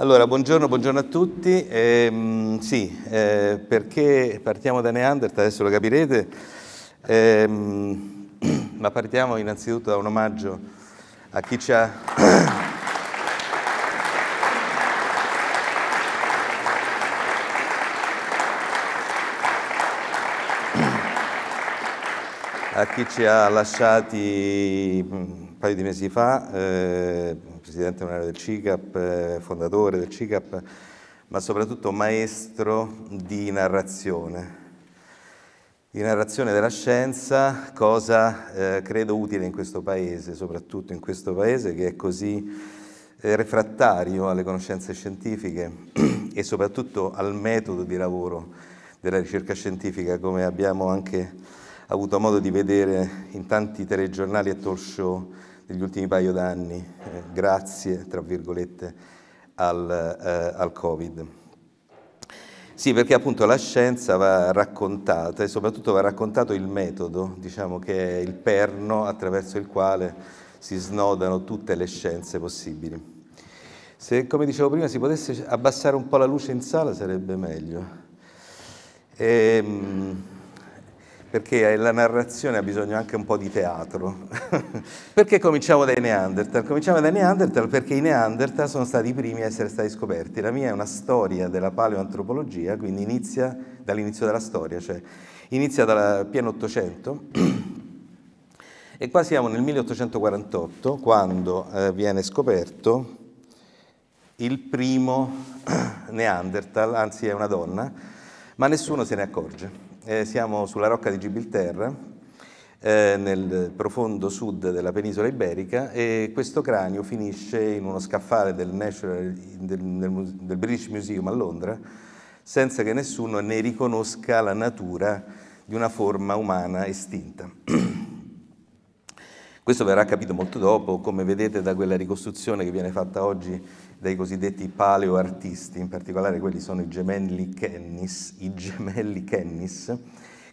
Allora, buongiorno, buongiorno, a tutti. Eh, sì, eh, perché partiamo da Neanderthal, adesso lo capirete, eh, ma partiamo innanzitutto da un omaggio a chi ci ha... a chi ci ha lasciati mm, un paio di mesi fa, eh, presidente onorario del CICAP, eh, fondatore del CICAP, ma soprattutto maestro di narrazione. Di narrazione della scienza, cosa eh, credo utile in questo paese, soprattutto in questo paese che è così eh, refrattario alle conoscenze scientifiche e soprattutto al metodo di lavoro della ricerca scientifica, come abbiamo anche avuto modo di vedere in tanti telegiornali e talk show negli ultimi paio d'anni, eh, grazie, tra virgolette, al, eh, al, Covid. Sì, perché appunto la scienza va raccontata e soprattutto va raccontato il metodo, diciamo che è il perno attraverso il quale si snodano tutte le scienze possibili. Se, come dicevo prima, si potesse abbassare un po' la luce in sala sarebbe meglio. Ehm perché la narrazione ha bisogno anche un po' di teatro. perché cominciamo dai Neanderthal? Cominciamo dai Neanderthal perché i Neanderthal sono stati i primi a essere stati scoperti. La mia è una storia della paleoantropologia, quindi inizia dall'inizio della storia, cioè inizia dal pieno 800 e qua siamo nel 1848, quando eh, viene scoperto il primo Neanderthal, anzi è una donna, ma nessuno se ne accorge eh, siamo sulla rocca di Gibilterra, eh, nel profondo sud della penisola iberica e questo cranio finisce in uno scaffale del, National, del, del, del British Museum a Londra senza che nessuno ne riconosca la natura di una forma umana estinta. Questo verrà capito molto dopo, come vedete da quella ricostruzione che viene fatta oggi dai cosiddetti paleoartisti, in particolare quelli sono i gemelli Kennis, i gemelli Kennis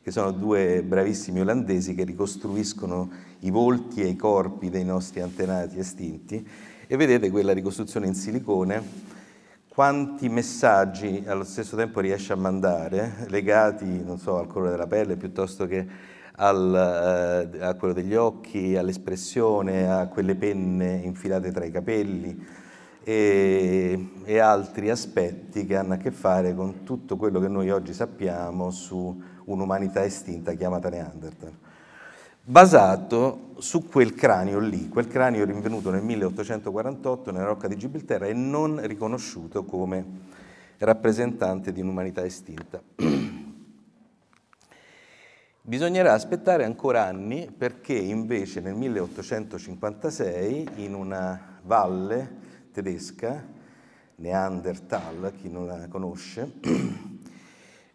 che sono due bravissimi olandesi che ricostruiscono i volti e i corpi dei nostri antenati estinti e vedete quella ricostruzione in silicone quanti messaggi allo stesso tempo riesce a mandare legati so, al colore della pelle piuttosto che al, eh, a quello degli occhi, all'espressione, a quelle penne infilate tra i capelli e, e, altri aspetti che hanno a che fare con tutto quello che noi oggi sappiamo su un'umanità estinta chiamata Neanderthal, basato su quel cranio lì, quel cranio rinvenuto nel 1848 nella rocca di Gibilterra e non riconosciuto come rappresentante di un'umanità estinta. Bisognerà aspettare ancora anni perché invece nel 1856 in una valle tedesca, Neanderthal, chi non la conosce,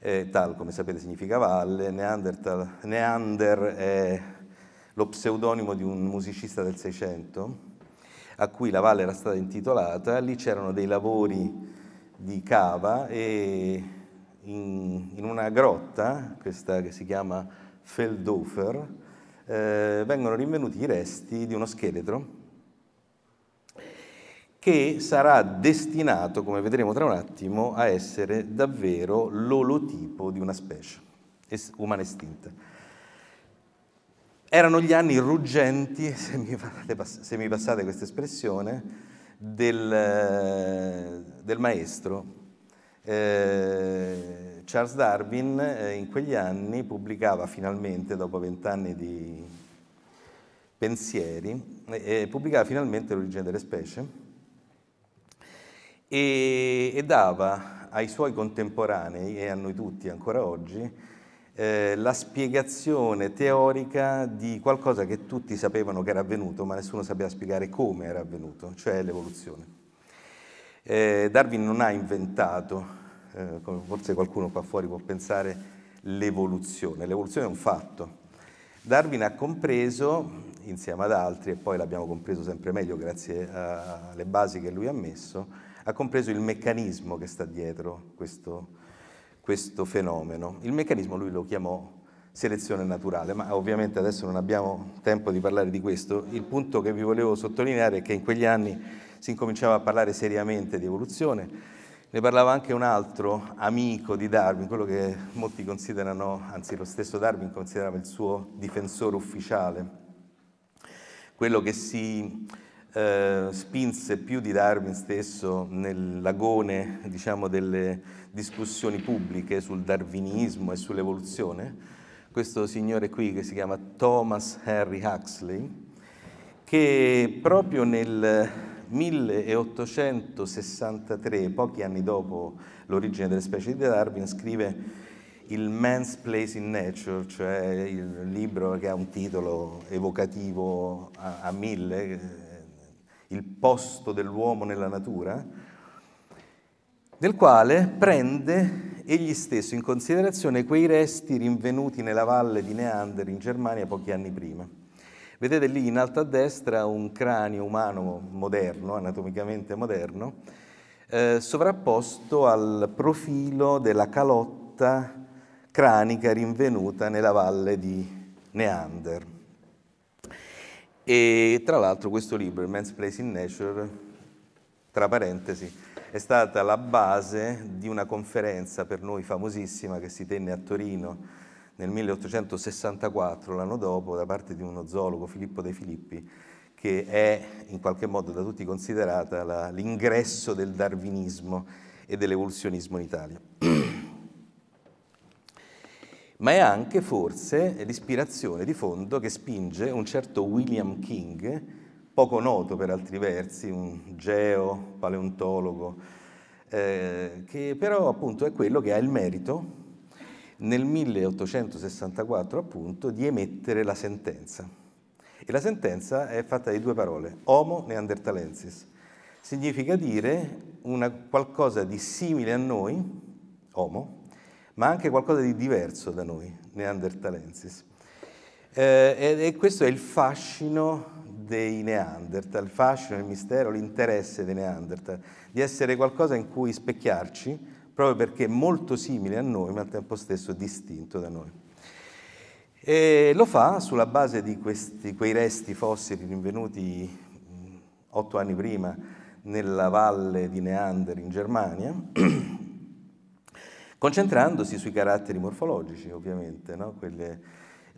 eh, Tal come sapete significa valle, Neanderthal, Neander è lo pseudonimo di un musicista del Seicento a cui la valle era stata intitolata, lì c'erano dei lavori di cava e in, in una grotta, questa che si chiama Feldhofer, eh, vengono rinvenuti i resti di uno scheletro che sarà destinato, come vedremo tra un attimo, a essere davvero l'olotipo di una specie umana estinta. Erano gli anni ruggenti, se mi, se mi passate questa espressione, del, del maestro eh, Charles Darwin eh, in quegli anni pubblicava finalmente, dopo vent'anni di pensieri, eh, eh, pubblicava finalmente l'origine delle specie e, e, dava ai suoi contemporanei e a noi tutti ancora oggi la spiegazione teorica di qualcosa che tutti sapevano che era avvenuto, ma nessuno sapeva spiegare come era avvenuto, cioè l'evoluzione. Darwin non ha inventato eh, come forse qualcuno qua fuori può pensare, l'evoluzione. L'evoluzione è un fatto. Darwin ha compreso, insieme ad altri, e poi l'abbiamo compreso sempre meglio grazie alle basi che lui ha messo, ha compreso il meccanismo che sta dietro questo, questo fenomeno. Il meccanismo lui lo chiamò selezione naturale, ma ovviamente adesso non abbiamo tempo di parlare di questo. Il punto che vi volevo sottolineare è che in quegli anni si incominciava a parlare seriamente di evoluzione ne parlava anche un altro amico di Darwin, quello che molti considerano, anzi lo stesso Darwin considerava il suo difensore ufficiale, quello che si eh, spinse più di Darwin stesso nell'agone diciamo, delle discussioni pubbliche sul darwinismo e sull'evoluzione, questo signore qui che si chiama Thomas Henry Huxley, che proprio nel 1863, pochi anni dopo l'origine delle specie di Darwin, scrive il Man's Place in Nature, cioè il libro che ha un titolo evocativo a, a mille, eh, il posto dell'uomo nella natura, del quale prende egli stesso in considerazione quei resti rinvenuti nella valle di Neander in Germania pochi anni prima. Vedete lì in alto a destra un cranio umano moderno, anatomicamente moderno, eh, sovrapposto al profilo della calotta cranica rinvenuta nella valle di Neander. E tra l'altro questo libro, Il Man's Place in Nature, tra parentesi, è stata la base di una conferenza per noi famosissima che si tenne a Torino nel 1864, l'anno dopo, da parte di uno zoologo, Filippo De Filippi, che è in qualche modo da tutti considerata l'ingresso del darwinismo e dell'evoluzionismo in Italia. Ma è anche forse l'ispirazione di fondo che spinge un certo William King, poco noto per altri versi, un geo, paleontologo, eh, che però appunto è quello che ha il merito nel 1864 appunto di emettere la sentenza. E la sentenza è fatta di due parole, homo neanderthalensis. Significa dire una, qualcosa di simile a noi, homo, ma anche qualcosa di diverso da noi, neanderthalensis. Eh, e, questo è il fascino dei Neanderthal, il fascino, il mistero, l'interesse dei Neanderthal, di essere qualcosa in cui specchiarci, proprio perché è molto simile a noi ma al tempo stesso distinto da noi. E lo fa sulla base di questi, quei resti fossili rinvenuti mm, otto anni prima nella valle di Neander in Germania, concentrandosi sui caratteri morfologici ovviamente, no? Quelle,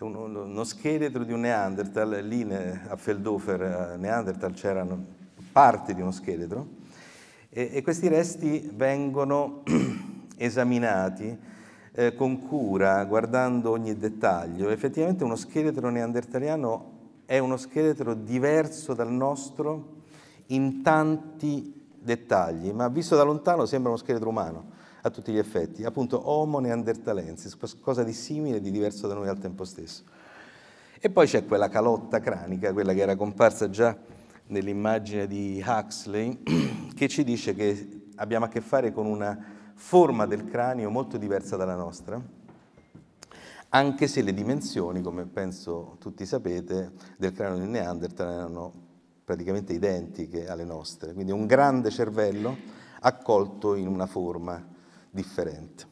uno, uno, scheletro di un Neanderthal, lì a Feldhofer a Neanderthal c'erano parte di uno scheletro, e, e questi resti vengono esaminati eh, con cura, guardando ogni dettaglio, effettivamente uno scheletro neandertaliano è uno scheletro diverso dal nostro in tanti dettagli, ma visto da lontano sembra uno scheletro umano a tutti gli effetti, appunto Homo neandertalensis, qualcosa di simile e di diverso da noi al tempo stesso. E poi c'è quella calotta cranica, quella che era comparsa già nell'immagine di Huxley, che ci dice che abbiamo a che fare con una forma del cranio molto diversa dalla nostra, anche se le dimensioni, come penso tutti sapete, del cranio di Neanderthal erano praticamente identiche alle nostre, quindi un grande cervello accolto in una forma differente.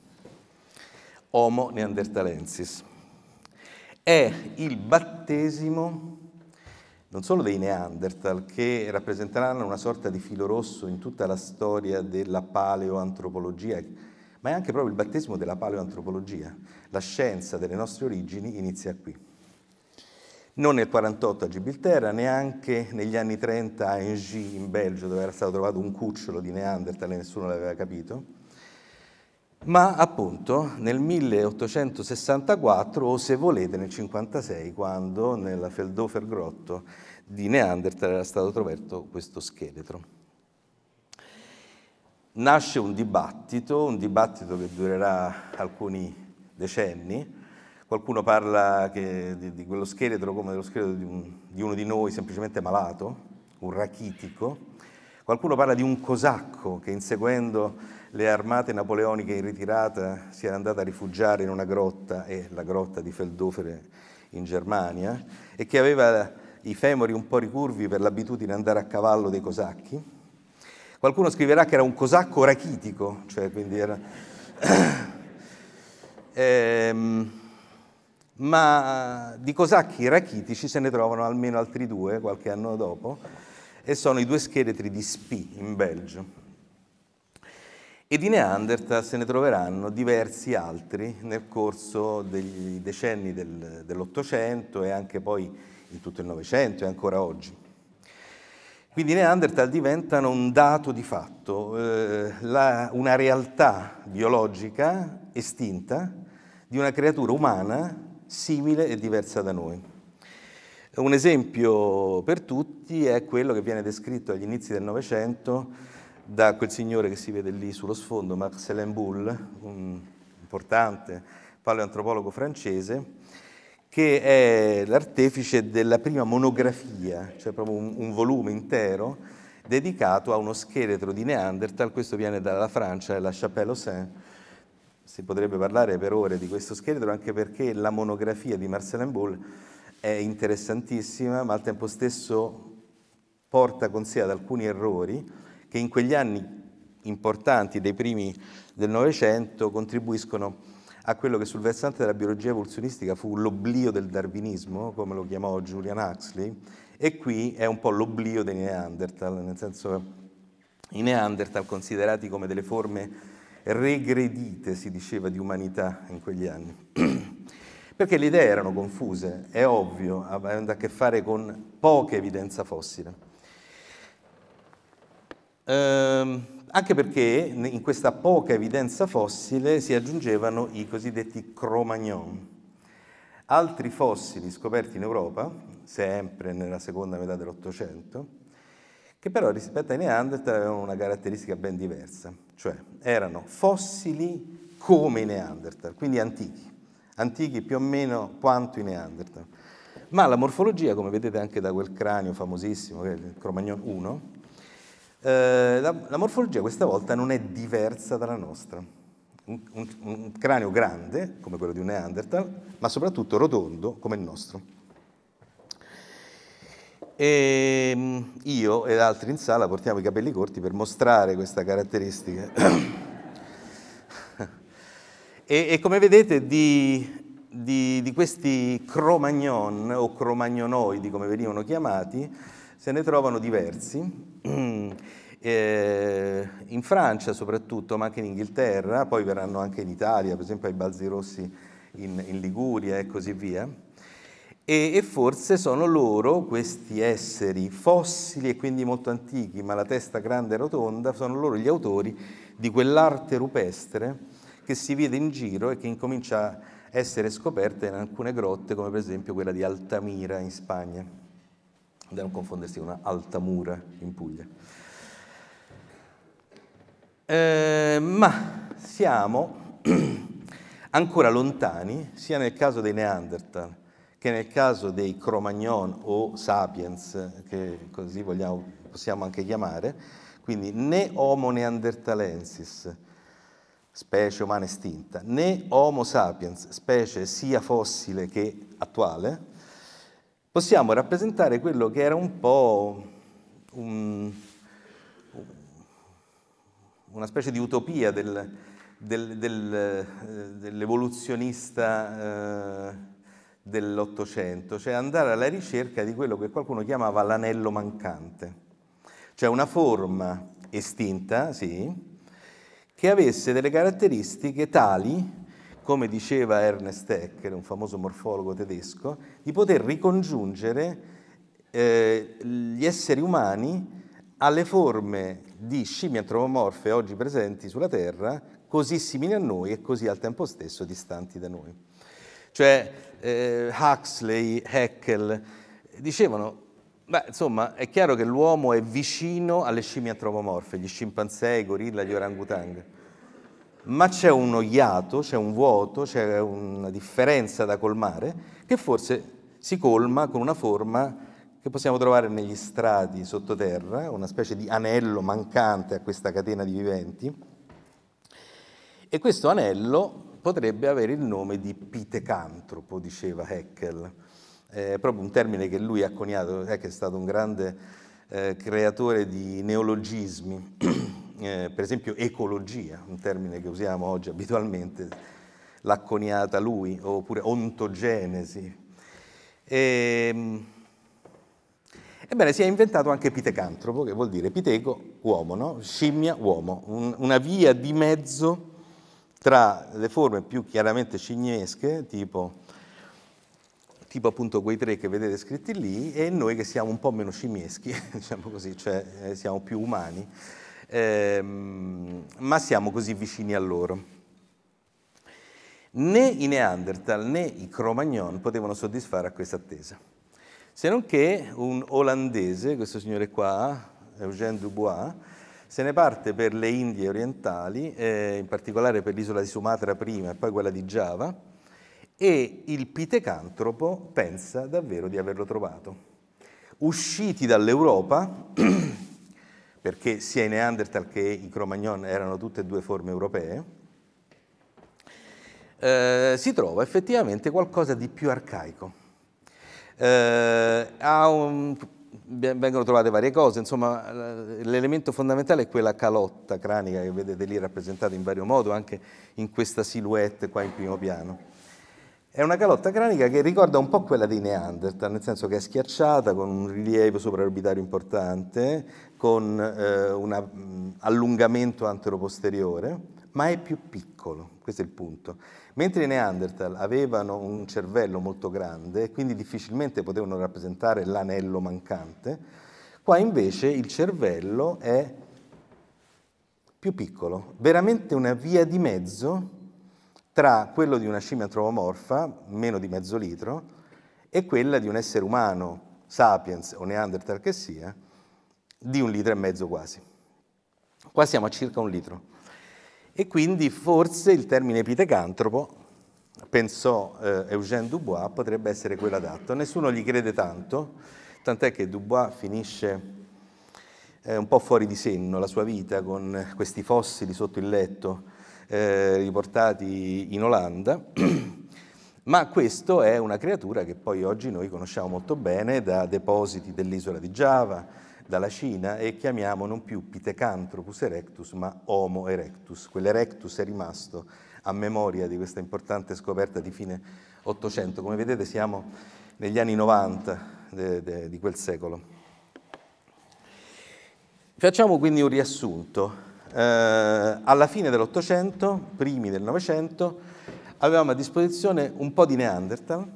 Homo neanderthalensis. È il battesimo non solo dei Neanderthal, che rappresenteranno una sorta di filo rosso in tutta la storia della paleoantropologia, ma è anche proprio il battesimo della paleoantropologia. La scienza delle nostre origini inizia qui. Non nel 48 a Gibilterra, neanche negli anni 30 a Engie in Belgio, dove era stato trovato un cucciolo di Neanderthal e nessuno l'aveva capito, ma appunto nel 1864 o se volete nel 1956 quando nella Feldhofer Grotto di Neanderthal era stato trovato questo scheletro. Nasce un dibattito, un dibattito che durerà alcuni decenni, qualcuno parla che, di, di, quello scheletro come dello scheletro di, un, di uno di noi semplicemente malato, un rachitico, qualcuno parla di un cosacco che inseguendo le armate napoleoniche in ritirata si era andata a rifugiare in una grotta, eh, la grotta di Feldofere in Germania, e che aveva i femori un po' ricurvi per l'abitudine di andare a cavallo dei cosacchi. Qualcuno scriverà che era un cosacco rachitico, cioè quindi era... ehm, ma di cosacchi rachitici se ne trovano almeno altri due qualche anno dopo, e sono i due scheletri di Spi in Belgio. E di Neanderthal se ne troveranno diversi altri nel corso dei decenni del, dell'Ottocento e anche poi in tutto il Novecento e ancora oggi. Quindi Neanderthal diventano un dato di fatto, eh, la, una realtà biologica estinta di una creatura umana simile e diversa da noi. Un esempio per tutti è quello che viene descritto agli inizi del Novecento da quel signore che si vede lì sullo sfondo, Marcelin Boulle, un importante paleoantropologo francese, che è l'artefice della prima monografia, cioè proprio un, un, volume intero, dedicato a uno scheletro di Neanderthal, questo viene dalla Francia, è la Chapelle au Saint, si potrebbe parlare per ore di questo scheletro, anche perché la monografia di Marcelin Boulle è interessantissima, ma al tempo stesso porta con sé ad alcuni errori, che in quegli anni importanti dei primi del Novecento contribuiscono a quello che sul versante della biologia evoluzionistica fu l'oblio del darwinismo, come lo chiamò Julian Huxley, e qui è un po' l'oblio dei Neanderthal, nel senso che i Neanderthal considerati come delle forme regredite, si diceva, di umanità in quegli anni. Perché le idee erano confuse, è ovvio, avendo a che fare con poca evidenza fossile. Ehm, anche perché in questa poca evidenza fossile si aggiungevano i cosiddetti Cro-Magnon. Altri fossili scoperti in Europa, sempre nella seconda metà dell'Ottocento, che però rispetto ai Neanderthal avevano una caratteristica ben diversa, cioè erano fossili come i Neanderthal, quindi antichi, antichi più o meno quanto i Neanderthal. Ma la morfologia, come vedete anche da quel cranio famosissimo, che è il Cromagnon 1, eh, la, la, morfologia questa volta non è diversa dalla nostra. Un, un, un cranio grande, come quello di un Neanderthal, ma soprattutto rotondo, come il nostro. E ehm, io ed altri in sala portiamo i capelli corti per mostrare questa caratteristica. e, e, come vedete di, di, di questi cromagnon o cromagnonoidi, come venivano chiamati, se ne trovano diversi. Eh, in Francia soprattutto, ma anche in Inghilterra, poi verranno anche in Italia, per esempio ai Balzi Rossi in, in Liguria e così via. E, e, forse sono loro, questi esseri fossili e quindi molto antichi, ma la testa grande e rotonda, sono loro gli autori di quell'arte rupestre che si vede in giro e che incomincia a essere scoperta in alcune grotte, come per esempio quella di Altamira in Spagna da non confondersi con una Altamura in Puglia. Eh, ma siamo ancora lontani, sia nel caso dei Neanderthal che nel caso dei Cro-Magnon o Sapiens, che così vogliamo, possiamo anche chiamare, quindi né Homo neanderthalensis, specie umana estinta, né Homo sapiens, specie sia fossile che attuale, possiamo rappresentare quello che era un po' un, una specie di utopia del, del, del, eh, dell'evoluzionista eh, dell'Ottocento, cioè andare alla ricerca di quello che qualcuno chiamava l'anello mancante, cioè una forma estinta, sì, che avesse delle caratteristiche tali come diceva Ernest Haeckel, un famoso morfologo tedesco, di poter ricongiungere eh, gli esseri umani alle forme di scimmie antropomorfe oggi presenti sulla Terra, così simili a noi e così al tempo stesso distanti da noi. Cioè eh, Huxley, Heckel dicevano, beh, insomma, è chiaro che l'uomo è vicino alle scimmie antropomorfe, gli scimpanzé, i gorilla, gli orangutang ma c'è uno iato, c'è un vuoto, c'è una differenza da colmare che forse si colma con una forma che possiamo trovare negli strati sottoterra, una specie di anello mancante a questa catena di viventi. E questo anello potrebbe avere il nome di pitecantropo, diceva Heckel. È proprio un termine che lui ha coniato, eh, Heckel è stato un grande eh, creatore di neologismi. eh, per esempio ecologia, un termine che usiamo oggi abitualmente, l'ha coniata lui, oppure ontogenesi. E, ehm, ebbene, si è inventato anche pitecantropo, che vuol dire piteco, uomo, no? scimmia, uomo, un, una via di mezzo tra le forme più chiaramente scignesche, tipo, tipo, appunto quei tre che vedete scritti lì, e noi che siamo un po' meno scimmieschi, diciamo così, cioè eh, siamo più umani ehm, ma siamo così vicini a loro. Né i Neanderthal né i Cro-Magnon potevano soddisfare a questa attesa, se non che un olandese, questo signore qua, Eugène Dubois, se ne parte per le Indie orientali, eh, in particolare per l'isola di Sumatra prima e poi quella di Giava, e il pitecantropo pensa davvero di averlo trovato. Usciti dall'Europa, perché sia i Neanderthal che i Cro-Magnon erano tutte e due forme europee, eh, si trova effettivamente qualcosa di più arcaico. Eh, un, vengono trovate varie cose, insomma l'elemento fondamentale è quella calotta cranica che vedete lì rappresentata in vario modo, anche in questa silhouette qua in primo piano. È una calotta cranica che ricorda un po' quella dei Neanderthal, nel senso che è schiacciata con un rilievo sopraorbitario importante, con eh, un allungamento anteroposteriore, ma è più piccolo, questo è il punto. Mentre i Neanderthal avevano un cervello molto grande, quindi difficilmente potevano rappresentare l'anello mancante, qua invece il cervello è più piccolo, veramente una via di mezzo tra quello di una scimmia antropomorfa, meno di mezzo litro, e quella di un essere umano, sapiens o Neanderthal che sia, di un litro e mezzo quasi. Qua siamo a circa un litro. E quindi forse il termine pitecantropo, pensò eh, Eugène Dubois, potrebbe essere quello adatto. Nessuno gli crede tanto, tant'è che Dubois finisce eh, un po' fuori di senno la sua vita con questi fossili sotto il letto eh, riportati in Olanda. Ma questo è una creatura che poi oggi noi conosciamo molto bene da depositi dell'isola di Giava, dalla Cina e chiamiamo non più Pithecanthropus erectus ma Homo erectus. Quell'erectus è rimasto a memoria di questa importante scoperta di fine Ottocento. Come vedete siamo negli anni 90 de, de, di quel secolo. Facciamo quindi un riassunto. Eh, alla fine dell'Ottocento, primi del Novecento, avevamo a disposizione un po' di Neanderthal,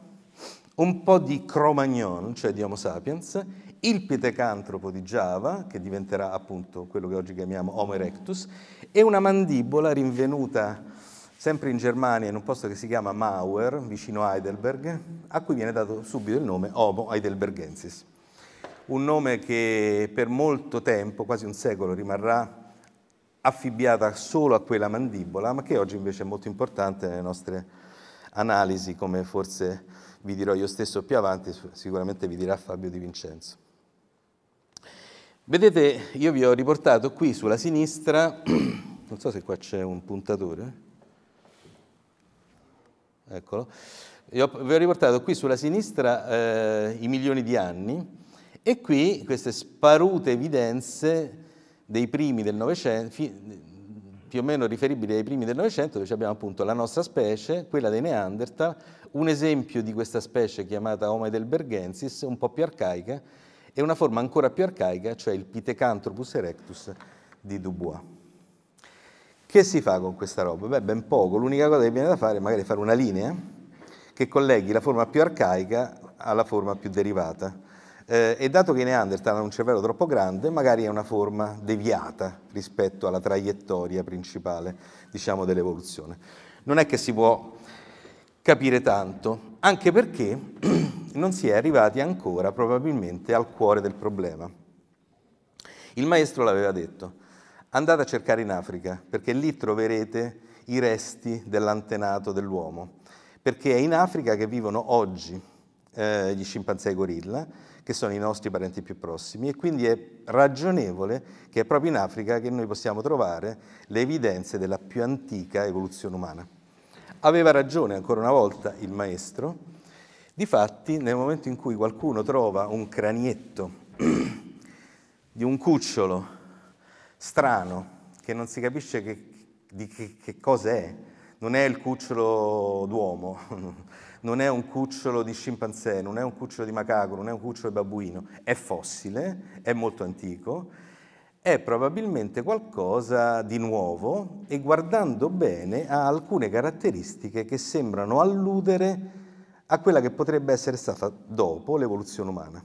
un po' di Cro-Magnon, cioè di Homo sapiens, il pitecantropo di Giava, che diventerà appunto quello che oggi chiamiamo Homo erectus, e una mandibola rinvenuta sempre in Germania in un posto che si chiama Mauer, vicino Heidelberg, a cui viene dato subito il nome Homo heidelbergensis. Un nome che per molto tempo, quasi un secolo, rimarrà affibbiata solo a quella mandibola, ma che oggi invece è molto importante nelle nostre analisi, come forse vi dirò io stesso più avanti, sicuramente vi dirà Fabio Di Vincenzo. Vedete, io vi ho riportato qui sulla sinistra, non so se qua c'è un puntatore, eccolo, vi ho riportato qui sulla sinistra eh, i milioni di anni e qui queste sparute evidenze dei primi del Novecento, più o meno riferibili ai primi del Novecento, dove abbiamo appunto la nostra specie, quella dei Neanderthal, un esempio di questa specie chiamata Homo heidelbergensis, un po' più arcaica, e una forma ancora più arcaica, cioè il Pitecanthropus erectus di Dubois. Che si fa con questa roba? Beh, ben poco. L'unica cosa che viene da fare è magari fare una linea che colleghi la forma più arcaica alla forma più derivata. Eh, e dato che Neanderthal ha un cervello troppo grande, magari è una forma deviata rispetto alla traiettoria principale diciamo, dell'evoluzione. Non è che si può capire tanto, anche perché non si è arrivati ancora probabilmente al cuore del problema. Il maestro l'aveva detto, andate a cercare in Africa, perché lì troverete i resti dell'antenato dell'uomo, perché è in Africa che vivono oggi eh, gli scimpanzé e gorilla, che sono i nostri parenti più prossimi, e quindi è ragionevole che è proprio in Africa che noi possiamo trovare le evidenze della più antica evoluzione umana. Aveva ragione ancora una volta il maestro, Difatti, nel momento in cui qualcuno trova un cranietto di un cucciolo strano, che non si capisce che, di che, che cosa è, non è il cucciolo d'uomo, non è un cucciolo di scimpanzé, non è un cucciolo di macaco, non è un cucciolo di babbuino, è fossile, è molto antico, è probabilmente qualcosa di nuovo e guardando bene ha alcune caratteristiche che sembrano alludere a quella che potrebbe essere stata dopo l'evoluzione umana,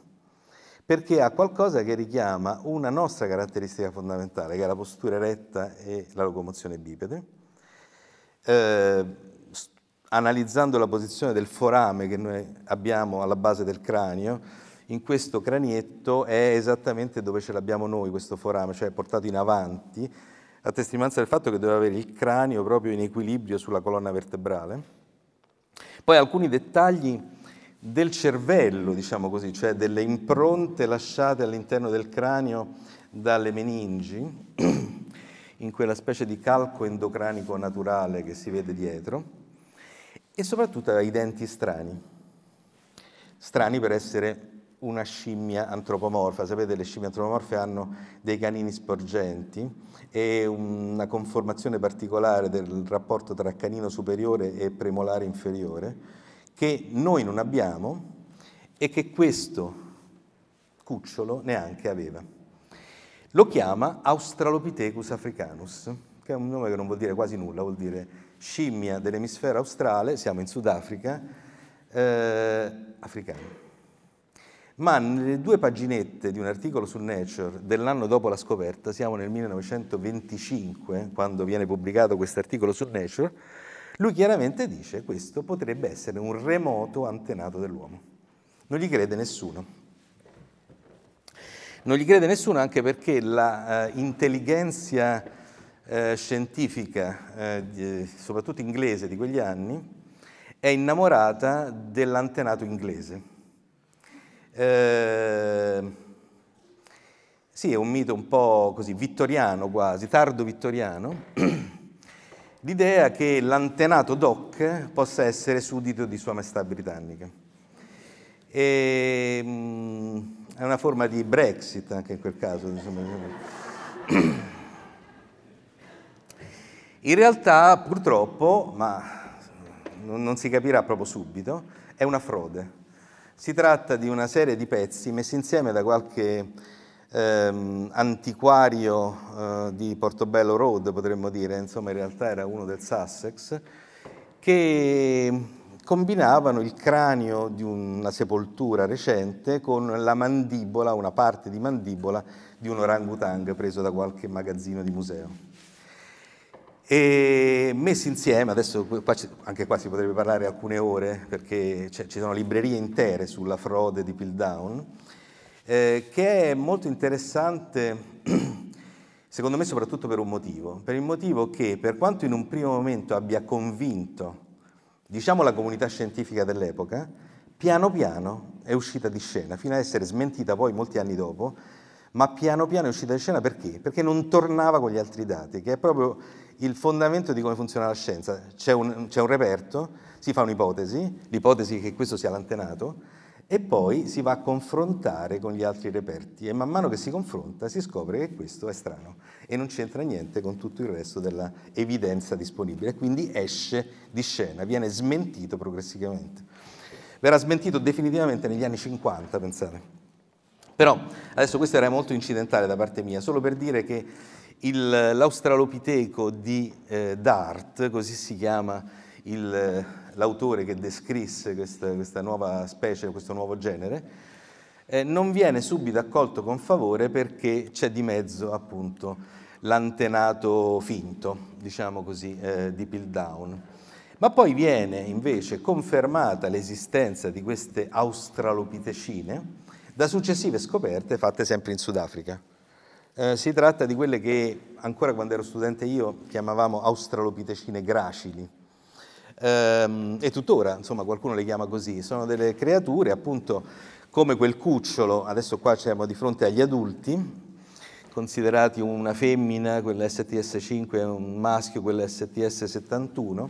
perché ha qualcosa che richiama una nostra caratteristica fondamentale, che è la postura eretta e la locomozione bipede. Eh, analizzando la posizione del forame che noi abbiamo alla base del cranio, in questo cranietto è esattamente dove ce l'abbiamo noi questo forame, cioè portato in avanti, a testimonianza del fatto che doveva avere il cranio proprio in equilibrio sulla colonna vertebrale poi alcuni dettagli del cervello, diciamo così, cioè delle impronte lasciate all'interno del cranio dalle meningi, in quella specie di calco endocranico naturale che si vede dietro, e soprattutto ai denti strani, strani per essere una scimmia antropomorfa. Sapete, le scimmie antropomorfe hanno dei canini sporgenti e una conformazione particolare del rapporto tra canino superiore e premolare inferiore che noi non abbiamo e che questo cucciolo neanche aveva. Lo chiama Australopithecus africanus, che è un nome che non vuol dire quasi nulla, vuol dire scimmia dell'emisfero australe, siamo in Sudafrica, eh, africano ma nelle due paginette di un articolo sul Nature dell'anno dopo la scoperta, siamo nel 1925, quando viene pubblicato questo articolo su Nature, lui chiaramente dice che questo potrebbe essere un remoto antenato dell'uomo. Non gli crede nessuno. Non gli crede nessuno anche perché l'intelligenza eh, eh, scientifica, eh, di, soprattutto inglese di quegli anni, è innamorata dell'antenato inglese Ehm, sì, è un mito un po' così vittoriano quasi, tardo vittoriano, l'idea che l'antenato Doc possa essere suddito di Sua Maestà Britannica. E, ehm, mh, è una forma di Brexit anche in quel caso. Insomma. In realtà, purtroppo, ma non si capirà proprio subito, è una frode. Si tratta di una serie di pezzi messi insieme da qualche ehm, antiquario eh, di Portobello Road, potremmo dire, insomma in realtà era uno del Sussex, che combinavano il cranio di una sepoltura recente con la mandibola, una parte di mandibola di un orangutang preso da qualche magazzino di museo e messi insieme, adesso qua, anche qua si potrebbe parlare alcune ore perché cioè, ci sono librerie intere sulla frode di Piltdown, eh, che è molto interessante secondo me soprattutto per un motivo, per il motivo che per quanto in un primo momento abbia convinto, diciamo la comunità scientifica dell'epoca, piano piano è uscita di scena fino ad essere smentita poi molti anni dopo ma piano piano è uscita di scena perché? Perché non tornava con gli altri dati, che è proprio il fondamento di come funziona la scienza. C'è un, c'è un reperto, si fa un'ipotesi, l'ipotesi che questo sia l'antenato, e poi si va a confrontare con gli altri reperti e man mano che si confronta si scopre che questo è strano e non c'entra niente con tutto il resto della evidenza disponibile, quindi esce di scena, viene smentito progressivamente. Verrà smentito definitivamente negli anni 50, pensate però adesso questo era molto incidentale da parte mia, solo per dire che il, l'australopiteco di eh, Dart, così si chiama il, l'autore che descrisse questa, questa, nuova specie, questo nuovo genere, eh, non viene subito accolto con favore perché c'è di mezzo appunto l'antenato finto, diciamo così, eh, di Piltdown. Ma poi viene invece confermata l'esistenza di queste australopitecine, da successive scoperte fatte sempre in Sudafrica. Eh, si tratta di quelle che ancora quando ero studente io chiamavamo australopitecine gracili ehm, e tuttora insomma qualcuno le chiama così, sono delle creature appunto come quel cucciolo, adesso qua siamo di fronte agli adulti, considerati una femmina, quella STS5 e un maschio, quella STS71,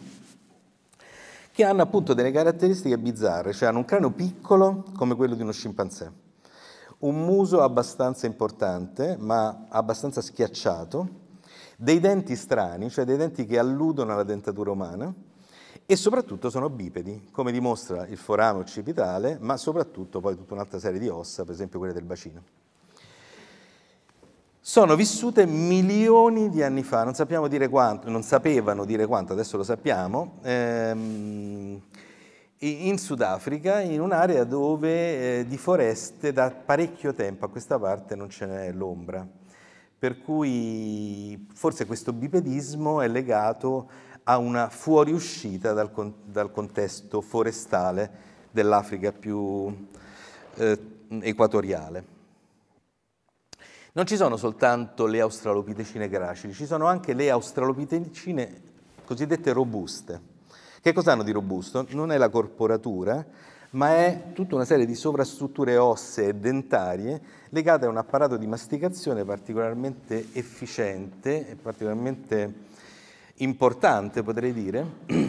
che hanno appunto delle caratteristiche bizzarre, cioè hanno un cranio piccolo come quello di uno scimpanzé un muso abbastanza importante, ma abbastanza schiacciato, dei denti strani, cioè dei denti che alludono alla dentatura umana, e soprattutto sono bipedi, come dimostra il forame occipitale, ma soprattutto poi tutta un'altra serie di ossa, per esempio quelle del bacino. Sono vissute milioni di anni fa, non sappiamo dire quanto, non sapevano dire quanto, adesso lo sappiamo, ehm, in Sudafrica, in un'area dove eh, di foreste da parecchio tempo a questa parte non ce n'è l'ombra. Per cui forse questo bipedismo è legato a una fuoriuscita dal, con, dal contesto forestale dell'Africa più eh, equatoriale. Non ci sono soltanto le australopitecine gracili, ci sono anche le australopitecine cosiddette robuste che cosa hanno di robusto? Non è la corporatura, ma è tutta una serie di sovrastrutture ossee e dentarie legate a un apparato di masticazione particolarmente efficiente e particolarmente importante, potrei dire,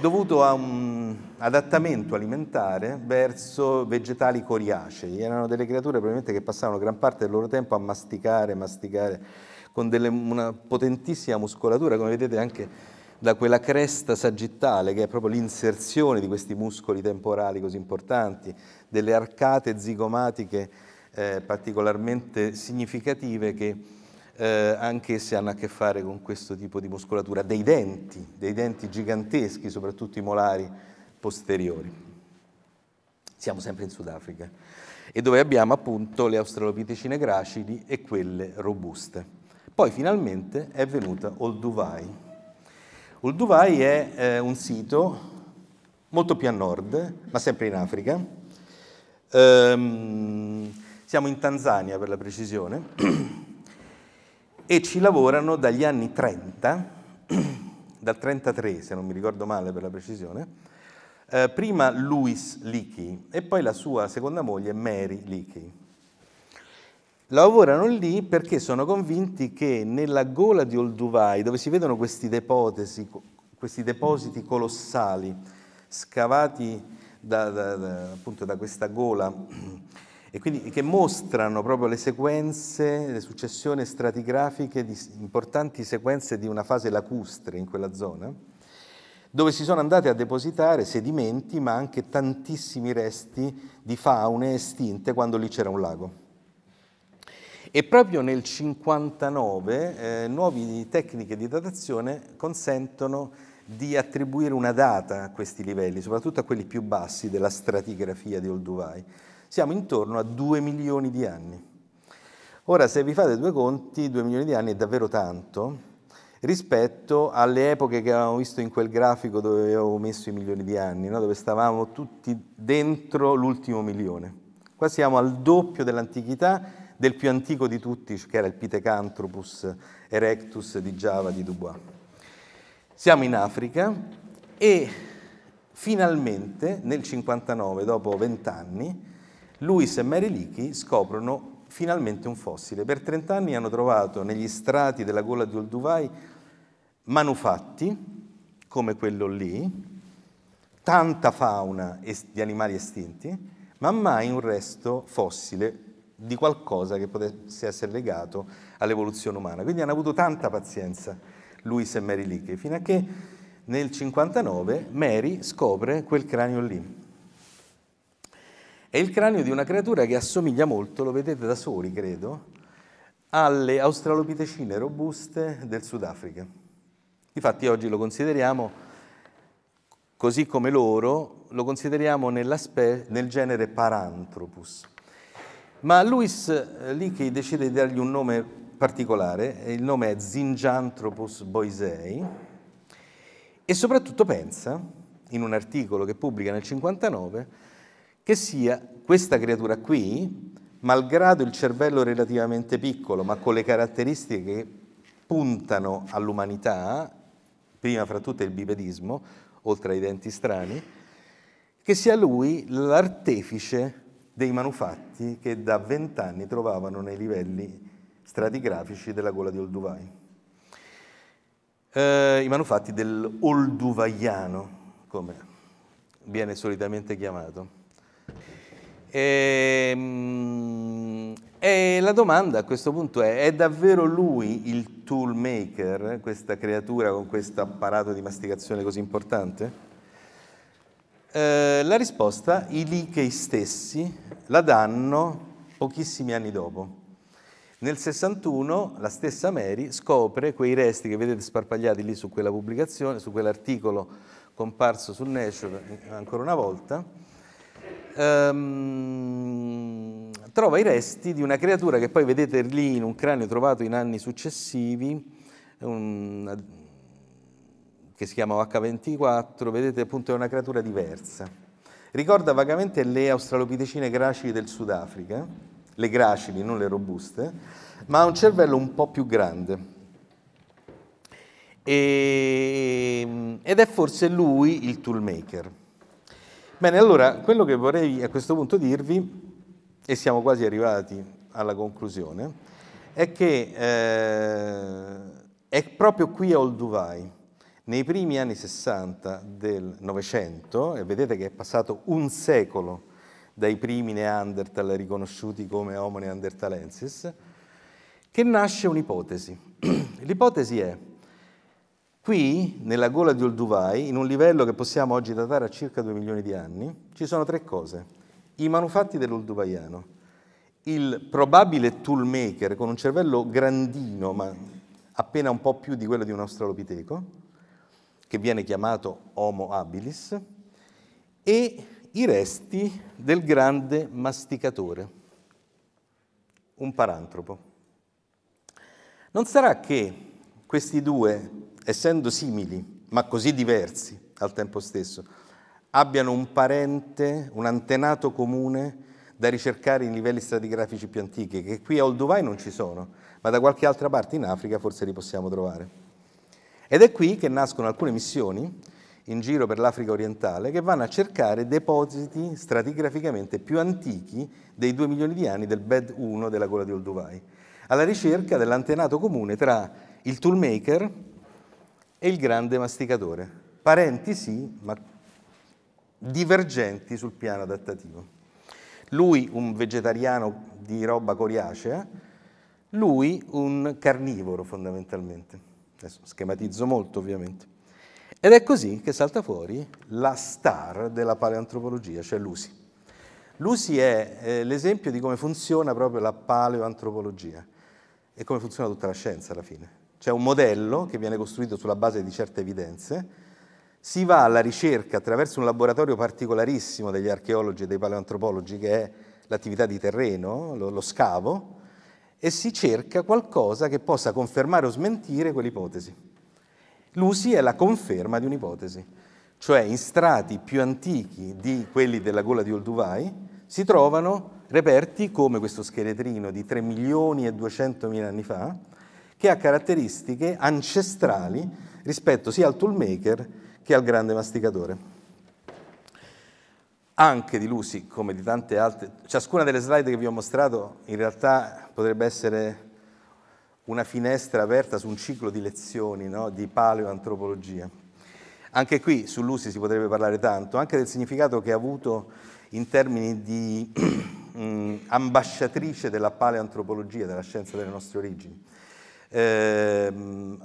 dovuto a un adattamento alimentare verso vegetali coriacei. Erano delle creature probabilmente che passavano gran parte del loro tempo a masticare, masticare, con delle, una potentissima muscolatura, come vedete anche da quella cresta sagittale che è proprio l'inserzione di questi muscoli temporali così importanti, delle arcate zigomatiche eh, particolarmente significative che eh, anch'esse hanno a che fare con questo tipo di muscolatura, dei denti, dei denti giganteschi, soprattutto i molari posteriori. Siamo sempre in Sudafrica e dove abbiamo appunto le australopitecine gracili e quelle robuste. Poi finalmente è venuta Olduvai, Ulduvai è eh, un sito molto più a nord, ma sempre in Africa. Ehm, siamo in Tanzania per la precisione e ci lavorano dagli anni 30, dal 33 se non mi ricordo male per la precisione, eh, prima Louis Leakey e poi la sua seconda moglie Mary Leakey. Lavorano lì perché sono convinti che nella gola di Olduvai, dove si vedono questi, depotesi, questi depositi colossali scavati da, da, da, appunto da questa gola, e quindi che mostrano proprio le sequenze, le successioni stratigrafiche di importanti sequenze di una fase lacustre in quella zona, dove si sono andate a depositare sedimenti ma anche tantissimi resti di faune estinte quando lì c'era un lago. E proprio nel 59 eh, nuove tecniche di datazione consentono di attribuire una data a questi livelli, soprattutto a quelli più bassi della stratigrafia di Olduvai. Siamo intorno a 2 milioni di anni. Ora, se vi fate due conti, 2 milioni di anni è davvero tanto rispetto alle epoche che avevamo visto in quel grafico dove avevo messo i milioni di anni, no? dove stavamo tutti dentro l'ultimo milione. Qua siamo al doppio dell'antichità del più antico di tutti, che era il Pitecanthropus erectus di Java di Dubois. Siamo in Africa e finalmente nel 59, dopo 20 anni, Lewis e Mary Leakey scoprono finalmente un fossile. Per 30 anni hanno trovato negli strati della gola di Olduvai manufatti come quello lì, tanta fauna di animali estinti, ma mai un resto fossile di qualcosa che potesse essere legato all'evoluzione umana. Quindi hanno avuto tanta pazienza Luis e Mary Leakey, fino a che nel 59 Mary scopre quel cranio lì. È il cranio di una creatura che assomiglia molto, lo vedete da soli credo, alle australopitecine robuste del Sudafrica. Infatti oggi lo consideriamo, così come loro, lo consideriamo nel genere Paranthropus. Ma Louis eh, Leakey decide di dargli un nome particolare, eh, il nome è Zingianthropus boisei, e soprattutto pensa, in un articolo che pubblica nel 59, che sia questa creatura qui, malgrado il cervello relativamente piccolo, ma con le caratteristiche che puntano all'umanità, prima fra tutte il bipedismo, oltre ai denti strani, che sia lui l'artefice dei manufatti che da vent'anni trovavano nei livelli stratigrafici della gola di Olduvai. Eh, I manufatti dell'Olduvaiano, come viene solitamente chiamato. E, ehm, e, la domanda a questo punto è, è davvero lui il toolmaker, questa creatura con questo apparato di masticazione così importante? Eh, la risposta i Lichei stessi la danno pochissimi anni dopo. Nel 61 la stessa Mary scopre quei resti che vedete sparpagliati lì su quella pubblicazione, su quell'articolo comparso sul Nature eh, ancora una volta, ehm, trova i resti di una creatura che poi vedete lì in un cranio trovato in anni successivi, un, che si chiama H24, vedete appunto è una creatura diversa. Ricorda vagamente le australopitecine gracili del Sudafrica, le gracili, non le robuste, ma ha un cervello un po' più grande. E, ed è forse lui il toolmaker. Bene, allora, quello che vorrei a questo punto dirvi, e siamo quasi arrivati alla conclusione, è che eh, è proprio qui a Olduvai nei primi anni 60 del Novecento, e vedete che è passato un secolo dai primi Neanderthal riconosciuti come Homo neanderthalensis, che nasce un'ipotesi. L'ipotesi è, qui, nella gola di Olduvai, in un livello che possiamo oggi datare a circa 2 milioni di anni, ci sono tre cose. I manufatti dell'Olduvaiano, il probabile toolmaker con un cervello grandino, ma appena un po' più di quello di un australopiteco, che viene chiamato Homo habilis, e i resti del grande masticatore, un parantropo. Non sarà che questi due, essendo simili, ma così diversi al tempo stesso, abbiano un parente, un antenato comune da ricercare in livelli stratigrafici più antichi, che qui a Olduvai non ci sono, ma da qualche altra parte in Africa forse li possiamo trovare. Ed è qui che nascono alcune missioni in giro per l'Africa orientale che vanno a cercare depositi stratigraficamente più antichi dei 2 milioni di anni del Bed 1 della gola di Olduvai, alla ricerca dell'antenato comune tra il toolmaker e il grande masticatore, parenti sì, ma divergenti sul piano adattativo. Lui un vegetariano di roba coriacea, lui un carnivoro fondamentalmente. Adesso schematizzo molto ovviamente. Ed è così che salta fuori la star della paleantropologia, cioè Lucy. Lucy è eh, l'esempio di come funziona proprio la paleoantropologia e come funziona tutta la scienza alla fine. C'è un modello che viene costruito sulla base di certe evidenze, si va alla ricerca attraverso un laboratorio particolarissimo degli archeologi e dei paleoantropologi che è l'attività di terreno, lo, lo scavo, e si cerca qualcosa che possa confermare o smentire quell'ipotesi. L'usi è la conferma di un'ipotesi, cioè in strati più antichi di quelli della gola di Olduvai si trovano reperti come questo scheletrino di 3 milioni e 200 mila anni fa, che ha caratteristiche ancestrali rispetto sia al toolmaker che al grande masticatore anche di Lucy, come di tante altre. Ciascuna delle slide che vi ho mostrato in realtà potrebbe essere una finestra aperta su un ciclo di lezioni no? di paleoantropologia. Anche qui su Lucy si potrebbe parlare tanto, anche del significato che ha avuto in termini di mm, ambasciatrice della paleoantropologia, della scienza delle nostre origini. Eh,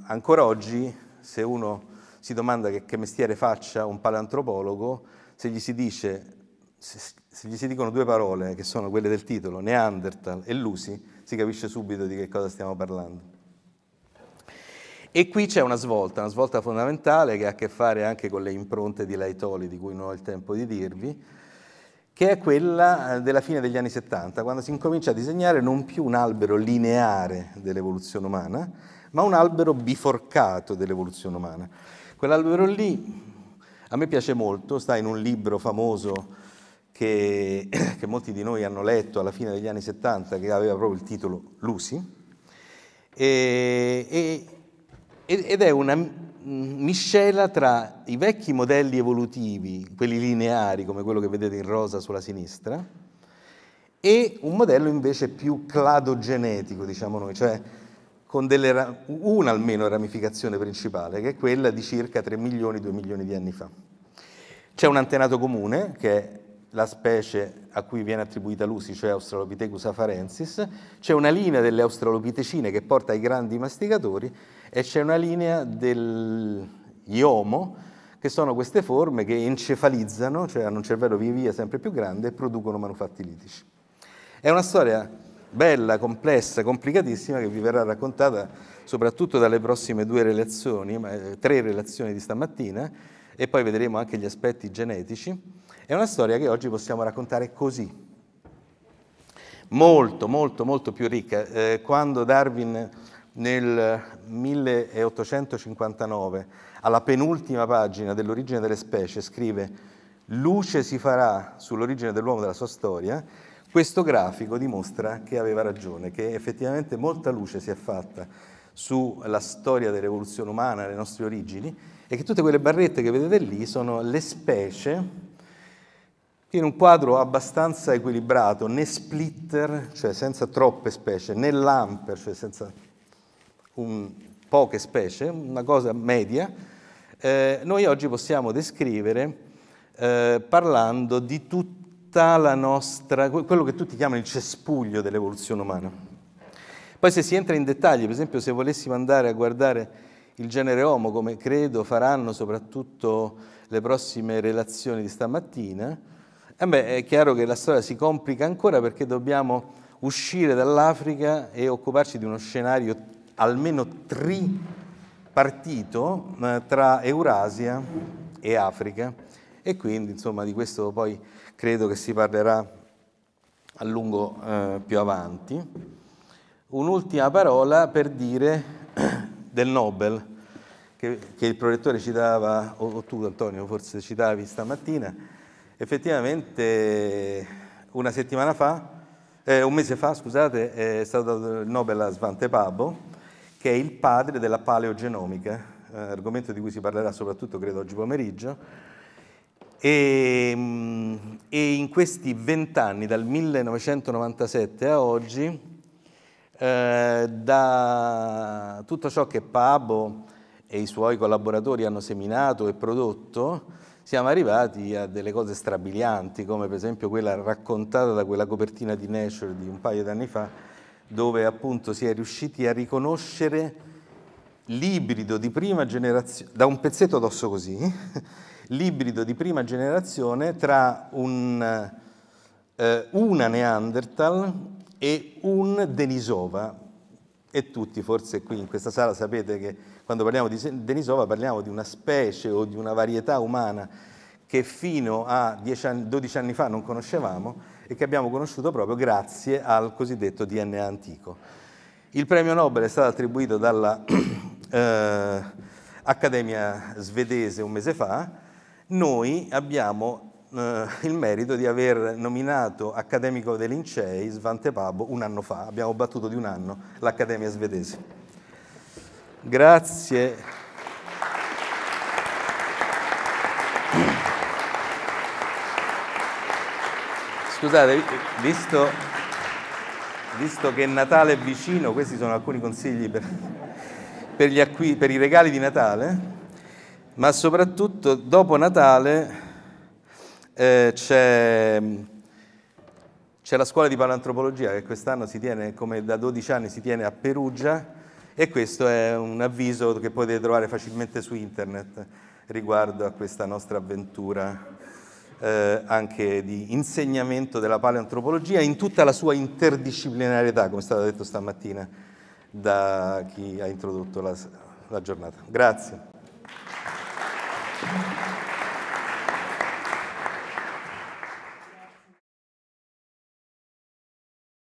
ancora oggi, se uno si domanda che, che mestiere faccia un paleantropologo, se gli si dice se, gli si dicono due parole, che sono quelle del titolo, Neanderthal e Lucy, si capisce subito di che cosa stiamo parlando. E qui c'è una svolta, una svolta fondamentale che ha a che fare anche con le impronte di Laitoli, di cui non ho il tempo di dirvi, che è quella eh, della fine degli anni 70, quando si incomincia a disegnare non più un albero lineare dell'evoluzione umana, ma un albero biforcato dell'evoluzione umana. Quell'albero lì a me piace molto, sta in un libro famoso che, che, molti di noi hanno letto alla fine degli anni 70, che aveva proprio il titolo Lucy, e, e, ed è una miscela tra i vecchi modelli evolutivi, quelli lineari come quello che vedete in rosa sulla sinistra, e un modello invece più cladogenetico, diciamo noi, cioè con delle, una almeno ramificazione principale, che è quella di circa 3 milioni, 2 milioni di anni fa. C'è un antenato comune, che è la specie a cui viene attribuita l'usi, cioè Australopithecus afarensis, c'è una linea delle australopitecine che porta ai grandi masticatori e c'è una linea degli Homo, che sono queste forme che encefalizzano, cioè hanno un cervello via via sempre più grande e producono manufatti litici. È una storia bella, complessa, complicatissima che vi verrà raccontata soprattutto dalle prossime due relazioni, eh, tre relazioni di stamattina e poi vedremo anche gli aspetti genetici. È una storia che oggi possiamo raccontare così, molto, molto, molto più ricca. Eh, quando Darwin nel 1859, alla penultima pagina dell'origine delle specie, scrive luce si farà sull'origine dell'uomo e della sua storia, questo grafico dimostra che aveva ragione, che effettivamente molta luce si è fatta sulla storia dell'evoluzione umana, le nostre origini, e che tutte quelle barrette che vedete lì sono le specie in un quadro abbastanza equilibrato, né splitter, cioè senza troppe specie, né lamper, cioè senza un, poche specie, una cosa media, eh, noi oggi possiamo descrivere eh, parlando di tutta la nostra, quello che tutti chiamano il cespuglio dell'evoluzione umana. Poi se si entra in dettagli, per esempio se volessimo andare a guardare il genere Homo, come credo faranno soprattutto le prossime relazioni di stamattina, eh beh, è chiaro che la storia si complica ancora perché dobbiamo uscire dall'Africa e occuparci di uno scenario almeno tripartito eh, tra Eurasia e Africa e quindi insomma di questo poi credo che si parlerà a lungo eh, più avanti. Un'ultima parola per dire del Nobel che, che il prorettore citava, o, o tu Antonio forse citavi stamattina, Effettivamente una settimana fa, eh, un mese fa, scusate, è stato dato il Nobel a Svante Pabbo, che è il padre della paleogenomica, eh, argomento di cui si parlerà soprattutto credo oggi pomeriggio, e, mm, e in questi vent'anni, dal 1997 a oggi, eh, da tutto ciò che Pabbo e i suoi collaboratori hanno seminato e prodotto, siamo arrivati a delle cose strabilianti, come per esempio quella raccontata da quella copertina di Nature di un paio d'anni fa, dove appunto si è riusciti a riconoscere l'ibrido di prima generazione, da un pezzetto d'osso così, l'ibrido di prima generazione tra un, eh, una Neanderthal e un Denisova. E tutti forse qui in questa sala sapete che quando parliamo di Denisova parliamo di una specie o di una varietà umana che fino a 10, 12 anni fa non conoscevamo e che abbiamo conosciuto proprio grazie al cosiddetto DNA antico. Il premio Nobel è stato attribuito dall'Accademia eh, svedese un mese fa, noi abbiamo eh, il merito di aver nominato accademico dei Lincei Svante Pabo un anno fa, abbiamo battuto di un anno l'Accademia svedese. Grazie. Scusate, visto, visto che Natale è vicino, questi sono alcuni consigli per, per, gli acqui, per i regali di Natale, ma soprattutto dopo Natale eh, c'è, c'è la scuola di paleantropologia che quest'anno si tiene, come da 12 anni si tiene a Perugia e questo è un avviso che potete trovare facilmente su internet riguardo a questa nostra avventura eh, anche di insegnamento della paleantropologia in tutta la sua interdisciplinarietà, come è stato detto stamattina da chi ha introdotto la, la giornata. Grazie.